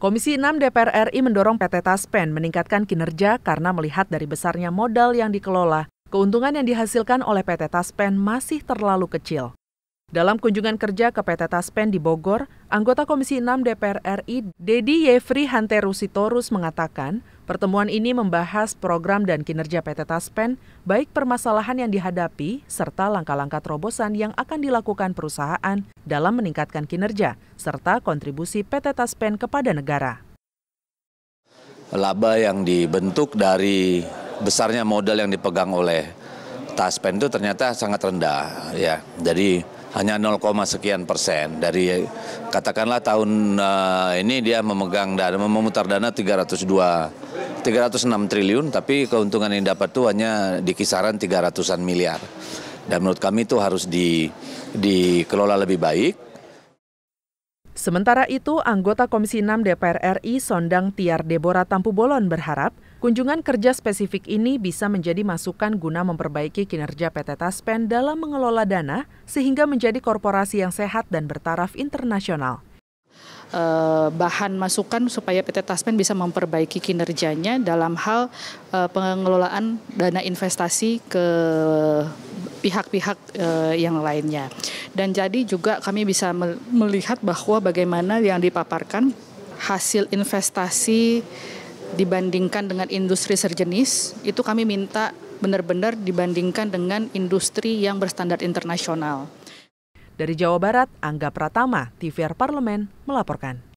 Komisi 6 DPR RI mendorong PT Taspen meningkatkan kinerja karena melihat dari besarnya modal yang dikelola, keuntungan yang dihasilkan oleh PT Taspen masih terlalu kecil. Dalam kunjungan kerja ke PT Taspen di Bogor, anggota Komisi 6 DPR RI Dedi Yefri Hanterusitorus mengatakan Pertemuan ini membahas program dan kinerja PT Taspen, baik permasalahan yang dihadapi serta langkah-langkah terobosan yang akan dilakukan perusahaan dalam meningkatkan kinerja serta kontribusi PT Taspen kepada negara. Laba yang dibentuk dari besarnya modal yang dipegang oleh Taspen itu ternyata sangat rendah ya. Jadi hanya 0, sekian persen dari katakanlah tahun uh, ini dia memegang dana memutar dana 302 306 triliun, tapi keuntungan yang dapat itu hanya di kisaran 300-an miliar. Dan menurut kami itu harus di, dikelola lebih baik. Sementara itu, anggota Komisi 6 DPR RI Sondang Tiar Debora Tampubolon berharap kunjungan kerja spesifik ini bisa menjadi masukan guna memperbaiki kinerja PT Taspen dalam mengelola dana sehingga menjadi korporasi yang sehat dan bertaraf internasional. Eh, bahan masukan supaya PT Taspen bisa memperbaiki kinerjanya dalam hal eh, pengelolaan dana investasi ke pihak-pihak eh, yang lainnya. Dan jadi juga kami bisa melihat bahwa bagaimana yang dipaparkan hasil investasi dibandingkan dengan industri serjenis itu kami minta benar-benar dibandingkan dengan industri yang berstandar internasional. Dari Jawa Barat, Angga Pratama, TVR Parlemen, melaporkan.